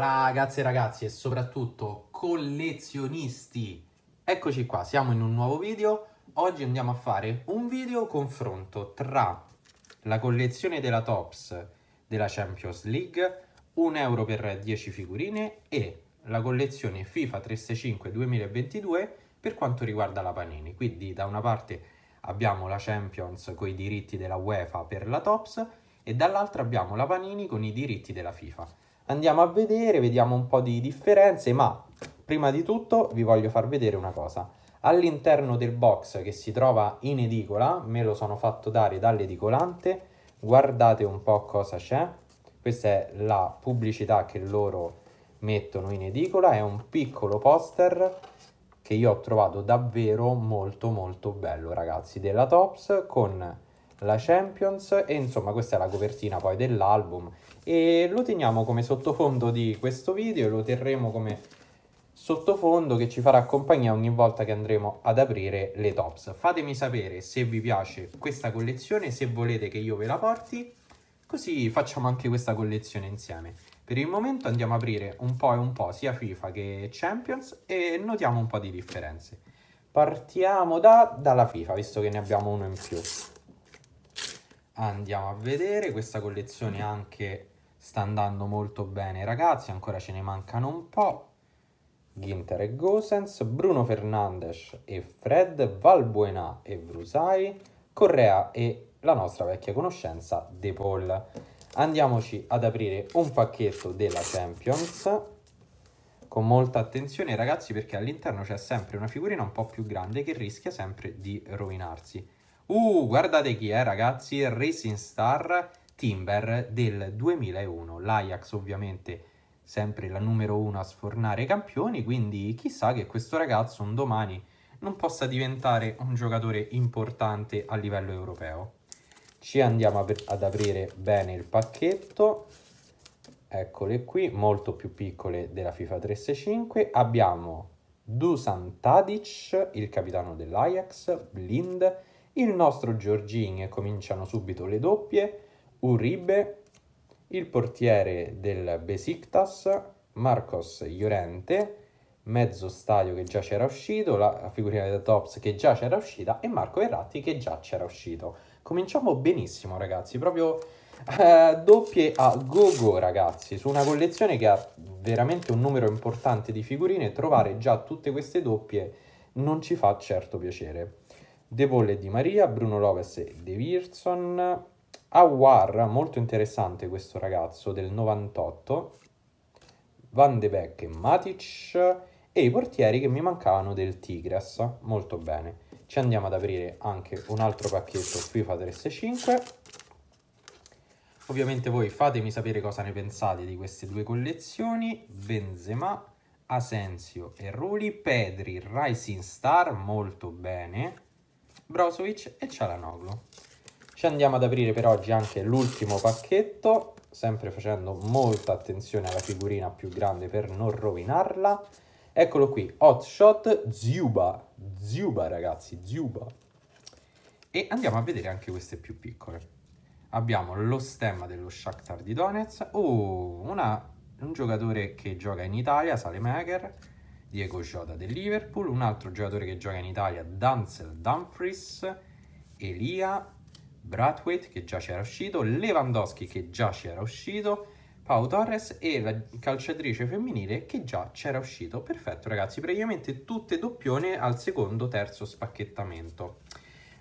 Ragazzi e ragazzi e soprattutto collezionisti, eccoci qua, siamo in un nuovo video. Oggi andiamo a fare un video confronto tra la collezione della Tops della Champions League, 1 euro per 10 figurine e la collezione FIFA 365 2022 per quanto riguarda la Panini. Quindi da una parte abbiamo la Champions con i diritti della UEFA per la Tops e dall'altra abbiamo la Panini con i diritti della FIFA. Andiamo a vedere, vediamo un po' di differenze, ma prima di tutto vi voglio far vedere una cosa. All'interno del box che si trova in edicola, me lo sono fatto dare dall'edicolante, guardate un po' cosa c'è. Questa è la pubblicità che loro mettono in edicola, è un piccolo poster che io ho trovato davvero molto molto bello ragazzi, della Tops con la Champions e insomma questa è la copertina poi dell'album e lo teniamo come sottofondo di questo video e lo terremo come sottofondo che ci farà compagnia ogni volta che andremo ad aprire le tops. Fatemi sapere se vi piace questa collezione, se volete che io ve la porti, così facciamo anche questa collezione insieme. Per il momento andiamo a aprire un po' e un po' sia FIFA che Champions e notiamo un po' di differenze. Partiamo da, dalla FIFA, visto che ne abbiamo uno in più andiamo a vedere, questa collezione anche sta andando molto bene ragazzi, ancora ce ne mancano un po'. Ginter e Gosens, Bruno Fernandes e Fred, Valbuena e Brusai, Correa e la nostra vecchia conoscenza De Paul. Andiamoci ad aprire un pacchetto della Champions con molta attenzione ragazzi perché all'interno c'è sempre una figurina un po' più grande che rischia sempre di rovinarsi. Uh, guardate chi è ragazzi, Racing Star Timber del 2001, l'Ajax ovviamente sempre la numero uno a sfornare campioni, quindi chissà che questo ragazzo un domani non possa diventare un giocatore importante a livello europeo. Ci andiamo ad aprire bene il pacchetto, eccole qui, molto più piccole della FIFA 365, abbiamo Dusan Tadic, il capitano dell'Ajax, Blind, il nostro Giorgini, cominciano subito le doppie, Uribe, il portiere del Besiktas, Marcos Llorente, mezzo stadio che già c'era uscito, la figurina da Tops che già c'era uscita e Marco Erratti che già c'era uscito. Cominciamo benissimo ragazzi, proprio eh, doppie a go-go ragazzi, su una collezione che ha veramente un numero importante di figurine, trovare già tutte queste doppie non ci fa certo piacere. De Paul e Di Maria, Bruno Lopez e De Virson, Awar, molto interessante questo ragazzo del 98, Van de Beek e Matic e i portieri che mi mancavano del Tigres, molto bene. Ci andiamo ad aprire anche un altro pacchetto FIFA 365. Ovviamente voi fatemi sapere cosa ne pensate di queste due collezioni, Benzema, Asensio e Ruli, Pedri, Rising Star, molto bene, Brozovic e Cialanoglu. Ci andiamo ad aprire per oggi anche l'ultimo pacchetto, sempre facendo molta attenzione alla figurina più grande per non rovinarla. Eccolo qui, Hotshot Zuba, Zuba ragazzi, Zuba. E andiamo a vedere anche queste più piccole. Abbiamo lo stemma dello Shakhtar di Donetsk, oh, una, un giocatore che gioca in Italia, Salemaker, Diego Jota del Liverpool, un altro giocatore che gioca in Italia, Danzel Dumfries, Elia Brathwaite che già c'era uscito, Lewandowski che già c'era uscito, Pau Torres e la calciatrice femminile che già c'era uscito. Perfetto ragazzi, praticamente tutte doppione al secondo terzo spacchettamento.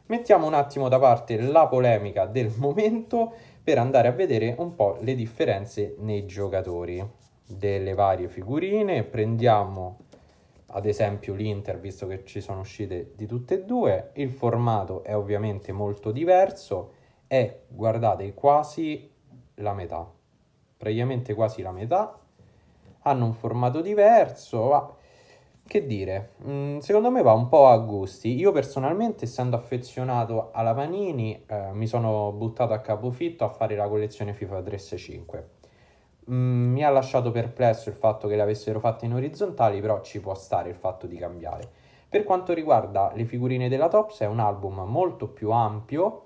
Mettiamo un attimo da parte la polemica del momento per andare a vedere un po' le differenze nei giocatori delle varie figurine. Prendiamo ad esempio l'Inter, visto che ci sono uscite di tutte e due. Il formato è ovviamente molto diverso, è, guardate, quasi la metà, praticamente quasi la metà. Hanno un formato diverso, ma che dire, mm, secondo me va un po' a gusti. Io personalmente, essendo affezionato alla Panini, eh, mi sono buttato a capofitto a fare la collezione FIFA 365 Mm, mi ha lasciato perplesso il fatto che le avessero fatte in orizzontali, però ci può stare il fatto di cambiare. Per quanto riguarda le figurine della Tops, è un album molto più ampio,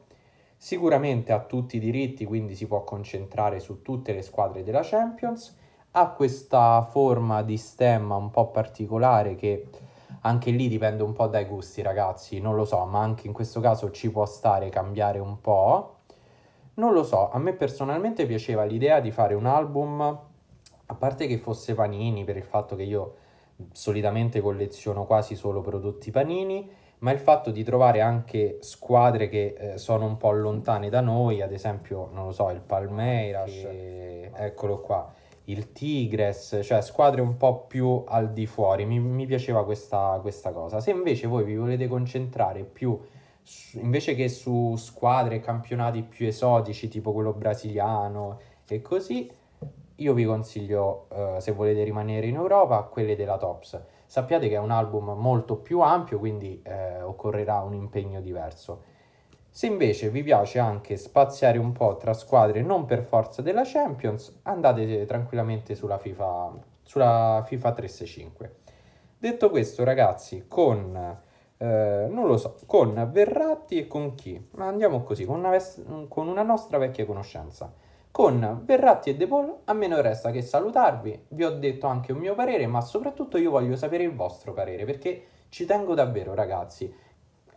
sicuramente ha tutti i diritti, quindi si può concentrare su tutte le squadre della Champions. Ha questa forma di stemma un po' particolare che anche lì dipende un po' dai gusti, ragazzi, non lo so, ma anche in questo caso ci può stare cambiare un po'. Non lo so, a me personalmente piaceva l'idea di fare un album, a parte che fosse Panini, per il fatto che io solitamente colleziono quasi solo prodotti Panini, ma il fatto di trovare anche squadre che eh, sono un po' lontane da noi, ad esempio, non lo so, il Palmeiras, che... Eh, eccolo qua, il Tigres, cioè squadre un po' più al di fuori, mi, mi piaceva questa, questa cosa. Se invece voi vi volete concentrare più invece che su squadre e campionati più esotici tipo quello brasiliano e così, io vi consiglio, eh, se volete rimanere in Europa, quelle della Tops. Sappiate che è un album molto più ampio, quindi eh, occorrerà un impegno diverso. Se invece vi piace anche spaziare un po' tra squadre non per forza della Champions, andate eh, tranquillamente sulla FIFA, sulla FIFA 365. Detto questo, ragazzi, con eh, non lo so, con Verratti e con chi? Ma andiamo così, con una, ves- con una nostra vecchia conoscenza. Con Verratti e De Paul a me non resta che salutarvi, vi ho detto anche un mio parere, ma soprattutto io voglio sapere il vostro parere, perché ci tengo davvero ragazzi.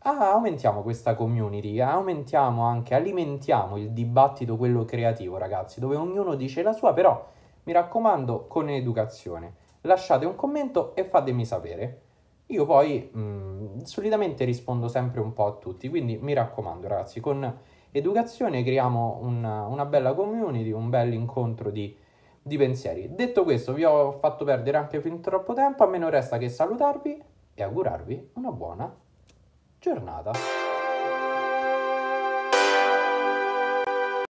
Ah, aumentiamo questa community, aumentiamo anche, alimentiamo il dibattito, quello creativo ragazzi, dove ognuno dice la sua, però mi raccomando con educazione. Lasciate un commento e fatemi sapere. Io poi mh, mm, solitamente rispondo sempre un po' a tutti, quindi mi raccomando ragazzi, con educazione creiamo una, una bella community, un bel incontro di, di pensieri. Detto questo, vi ho fatto perdere anche fin troppo tempo, a me non resta che salutarvi e augurarvi una buona giornata.